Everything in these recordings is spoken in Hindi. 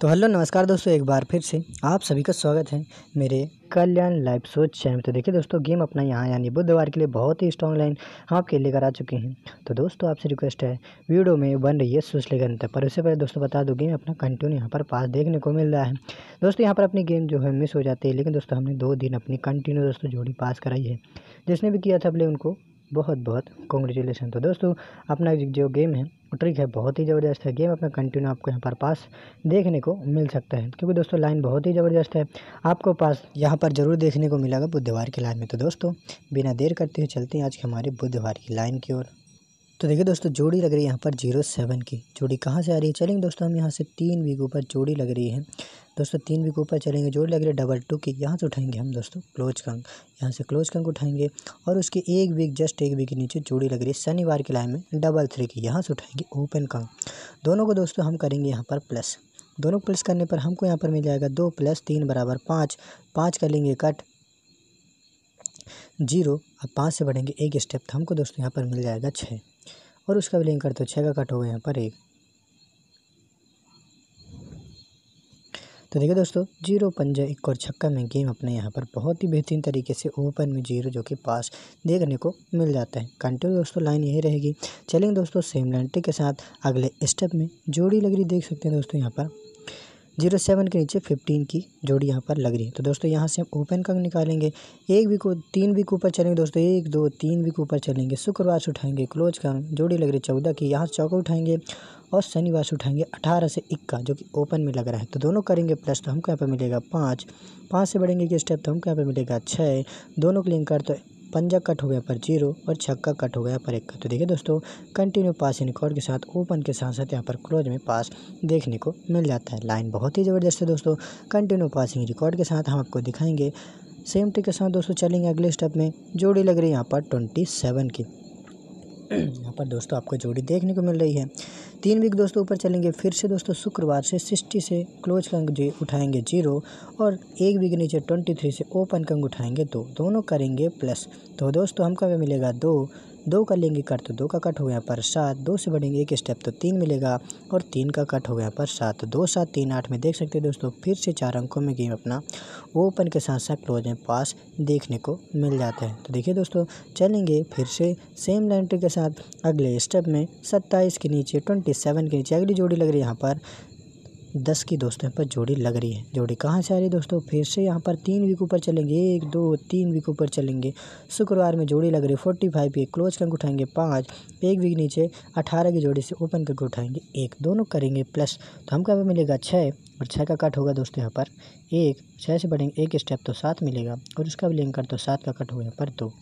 तो हेलो नमस्कार दोस्तों एक बार फिर से आप सभी का स्वागत है मेरे कल्याण लाइव शो चैनल तो देखिए दोस्तों गेम अपना यहाँ यानी बुधवार के लिए बहुत ही स्ट्रॉन्ग लाइन आपके लेकर आ चुके हैं तो दोस्तों आपसे रिक्वेस्ट है वीडियो में बन रही है सोच लेकर अंतर पर उससे पहले दोस्तों बता दो गेम अपना कंटिन्यू यहाँ पर पास देखने को मिल रहा है दोस्तों यहाँ पर अपनी गेम जो है मिस हो जाती है लेकिन दोस्तों हमने दो दिन अपनी कंटिन्यू दोस्तों जोड़ी पास कराई है जिसने भी किया था अपने उनको बहुत बहुत कॉन्ग्रेचुलेसन तो दोस्तों अपना जो गेम है ट्रिक है बहुत ही ज़बरदस्त है गेम अपना कंटिन्यू आपको यहाँ पर पास देखने को मिल सकता है क्योंकि दोस्तों लाइन बहुत ही ज़बरदस्त है आपको पास यहाँ पर जरूर देखने को मिलेगा बुधवार की लाइन में तो दोस्तों बिना देर करते हुए चलते हैं आज के हमारे बुधवार की लाइन की ओर तो देखिए दोस्तों जोड़ी लग रही है यहाँ पर जीरो सेवन की जोड़ी कहाँ से आ रही है चलेंगे दोस्तों हम यहाँ से तीन वीक ऊपर जोड़ी लग रही है दोस्तों तीन भी ऊपर चलेंगे जोड़ लग रही है डबल टू की यहाँ से उठाएंगे हम दोस्तों क्लोज कंक यहाँ से क्लोज कंक उठाएंगे और उसके एक वीक जस्ट एक वीक के नीचे जोड़ी लग रही है शनिवार की लाइन में डबल थ्री की यहाँ से उठाएंगे ओपन कंक दोनों को दोस्तों हम करेंगे यहाँ पर प्लस दोनों प्लस करने पर हमको यहाँ पर मिल जाएगा दो प्लस तीन बराबर पाँच पाँच कर लेंगे कट जीरो अब पाँच से बढ़ेंगे एक स्टेप तो हमको दोस्तों यहाँ पर मिल जाएगा छः और उसका भी लिंक करते हो छः का कट होगा यहाँ पर एक तो देखिए दोस्तों जीरो पंजा एक और छक्का में गेम अपने यहाँ पर बहुत ही बेहतरीन तरीके से ओपन में जीरो जो कि पास देखने को मिल जाता है कंटिन्यू दोस्तों लाइन यही रहेगी चलेंगे दोस्तों सेम लेंटी के साथ अगले स्टेप में जोड़ी लग रही देख सकते हैं दोस्तों यहाँ पर जीरो सेवन के नीचे फिफ्टीन की जोड़ी यहाँ पर लग रही है तो दोस्तों यहाँ से हम ओपन का निकालेंगे एक वीक तीन वीक ऊपर चलेंगे दोस्तों एक दो तीन वीक ऊपर चलेंगे शुक्रवार से उठाएंगे क्लोज का जोड़ी लग रही है चौदह की यहाँ चौका उठाएंगे और शनिवास उठाएंगे अठारह से इक्का जो कि ओपन में लग रहा है तो दोनों करेंगे प्लस तो हमको यहाँ पर मिलेगा पाँच पाँच से बढ़ेंगे कि स्टेप तो हमको यहाँ पर मिलेगा छः दोनों को लिंक कर तो पंजा कट हो गया पर जीरो और छक्का कट हो गया पर एक का तो देखिए दोस्तों कंटिन्यू पास इन कॉर्ड के साथ ओपन के साथ साथ यहाँ पर क्लोज में पास देखने को मिल जाता है लाइन बहुत ही ज़बरदस्त है दोस्तों कंटिन्यू पासिंग रिकॉर्ड के साथ हम आपको दिखाएंगे सेम ट्रिक के साथ दोस्तों चलेंगे अगले स्टेप में जोड़ी लग रही है यहाँ पर ट्वेंटी सेवन की यहाँ पर दोस्तों आपको जोड़ी देखने को मिल रही है तीन वीक दोस्तों ऊपर चलेंगे फिर से दोस्तों शुक्रवार से सिक्सटी से क्लोज कंग जी उठाएंगे जीरो और एक वीक नीचे ट्वेंटी थ्री से ओपन कंग उठाएंगे दो दोनों करेंगे प्लस तो दोस्तों हमको हमें मिलेगा दो दो का लेंगे कट तो दो का कट हो गया पर सात दो से बढ़ेंगे एक स्टेप तो तीन मिलेगा और तीन का कट हो गया पर सात तो दो सात तीन आठ में देख सकते हैं दोस्तों फिर से चार अंकों में गेम अपना ओपन के साथ साथ क्लोज में पास देखने को मिल जाता है तो देखिए दोस्तों चलेंगे फिर से सेम लाइन के साथ अगले स्टेप में सत्ताईस के नीचे ट्वेंटी सेवन के नीचे अगली जोड़ी लग रही है यहाँ पर दस की दोस्तों यहाँ पर जोड़ी लग रही है जोड़ी कहाँ से आ रही है दोस्तों फिर से यहाँ पर तीन वीक ऊपर चलेंगे एक दो तीन वीक ऊपर चलेंगे शुक्रवार में जोड़ी लग रही है फोर्टी फाइव की क्लोज करके उठाएंगे पाँच एक वीक नीचे अठारह की जोड़ी से ओपन करके उठाएंगे एक दोनों करेंगे प्लस तो हमको यहाँ मिलेगा छः और छः का कट होगा दोस्तों यहाँ पर एक छः से बढ़ेंगे एक स्टेप तो सात मिलेगा और उसका भी लिंक कर तो सात का कट होगा यहाँ पर दो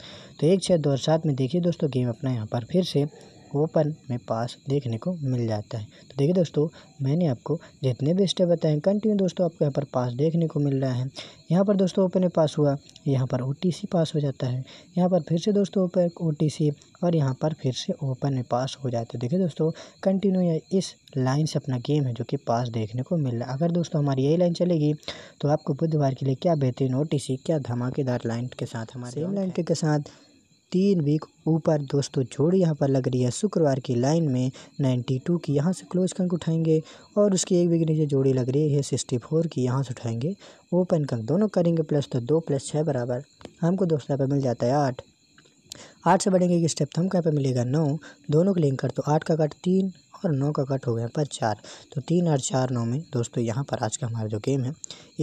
तो एक छः दो और सात में देखिए दोस्तों गेम अपना यहाँ पर फिर से ओपन में पास देखने को मिल जाता है तो देखिए दोस्तों मैंने आपको जितने भी स्टेप बताए कंटिन्यू दोस्तों आपको यहाँ पर पास देखने को मिल रहा है यहाँ पर दोस्तों ओपन में पास हुआ यहाँ पर ओ पास हो जाता है यहाँ पर फिर से दोस्तों ओपन ओ और यहाँ पर फिर से ओपन में पास हो जाता है देखिए दोस्तों कंटिन्यू इस लाइन से अपना गेम है जो कि पास देखने को मिल रहा है अगर दोस्तों हमारी यही लाइन चलेगी तो आपको बुधवार के लिए क्या बेहतरीन ओ क्या धमाकेदार लाइन के साथ हमारे लाइन के साथ तीन वीक ऊपर दोस्तों जोड़ यहाँ पर लग रही है शुक्रवार की लाइन में 92 की यहाँ से क्लोज कंक उठाएंगे और उसकी एक वीक नीचे जोड़ी लग रही है सिक्सटी फोर की यहाँ से उठाएंगे ओपन कंक दोनों करेंगे प्लस तो दो प्लस छः बराबर हमको दोस्तों यहाँ पर मिल जाता है आठ आठ से बढ़ेंगे कि स्टेप तो कहाँ पर मिलेगा नौ दोनों को लिंक कर तो आठ का कट तीन और नौ का कट हो गया पर चार तो तीन और चार नौ में दोस्तों यहाँ पर आज का हमारा जो गेम है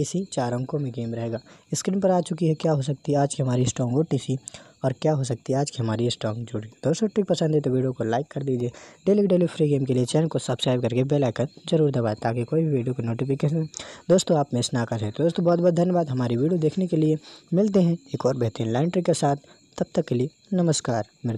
इसी चार अंकों में गेम रहेगा स्क्रीन पर आ चुकी है क्या हो सकती है आज की हमारी स्ट्रॉन्ग ओ टी और क्या हो सकती है आज की हमारी स्ट्रॉन्ग जोड़ी दोस्तों ट्रिक पसंद है तो वीडियो को लाइक कर दीजिए डेली डेली फ्री गेम के लिए चैनल को सब्सक्राइब करके बेल आइकन जरूर दबाएं ताकि कोई भी वीडियो की नोटिफिकेशन दोस्तों आप मिस ना करें तो दोस्तों बहुत बहुत धन्यवाद हमारी वीडियो देखने के लिए मिलते हैं एक और बेहतरीन लाइन ट्रिक के साथ तब तक के लिए नमस्कार